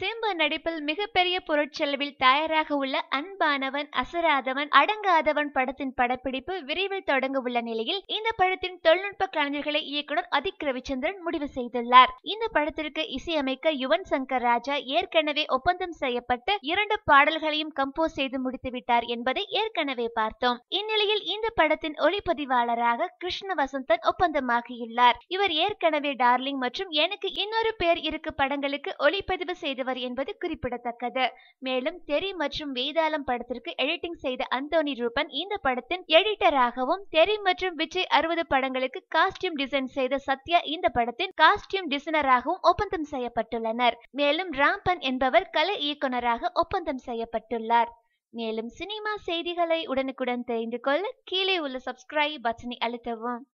சிம்பு நடிப்பில் மிகப்பெரிய பொருட்செலவில் தயாராக உள்ள அன்பானவன் அசராதவன் அடங்காதவன் படத்தின் படப்பிடிப்பு விரைவில் தொடங்க உள்ள நிலையில் இந்த படத்தின் தொழில்நுட்ப கலைஞர்களை இயக்குனர் அதிக் ரவிச்சந்திரன் முடிவு செய்துள்ளார் இந்த படத்திற்கு இசையமைக்க யுவன் சங்கர் ராஜா ஏற்கனவே ஒப்பந்தம் செய்யப்பட்டு இரண்டு பாடல்களையும் கம்போஸ் செய்து முடித்துவிட்டார் என்பதை ஏற்கனவே பார்த்தோம் இந்நிலையில் இந்த படத்தின் ஒளிப்பதிவாளராக கிருஷ்ண வசந்தன் ஒப்பந்தமாகியுள்ளார் இவர் ஏற்கனவே டார்லிங் மற்றும் எனக்கு இன்னொரு பேர் இருக்கு படங்களுக்கு ஒளிப்பதிவு செய்து செய்தவர் என்பது குறிப்பிடத்தக்கது மேலும் தெரி மற்றும் வேதாளம் படத்திற்கு எடிட்டிங் செய்த அந்தோனி ரூபன் இந்த படத்தின் எடிட்டராகவும் தெரி மற்றும் விஜய் அறுபது படங்களுக்கு காஸ்டியூம் டிசைன் செய்த சத்யா இந்த படத்தின் காஸ்டியூம் டிசைனராகவும் ஒப்பந்தம் செய்யப்பட்டுள்ளனர் மேலும் ராம்பன் என்பவர் கலை இயக்குநராக ஒப்பந்தம் செய்யப்பட்டுள்ளார் மேலும் சினிமா செய்திகளை உடனுக்குடன் தெரிந்து கொள்ள கீழே உள்ள சப்ஸ்கிரைப் பட்டனை அழுத்தவும்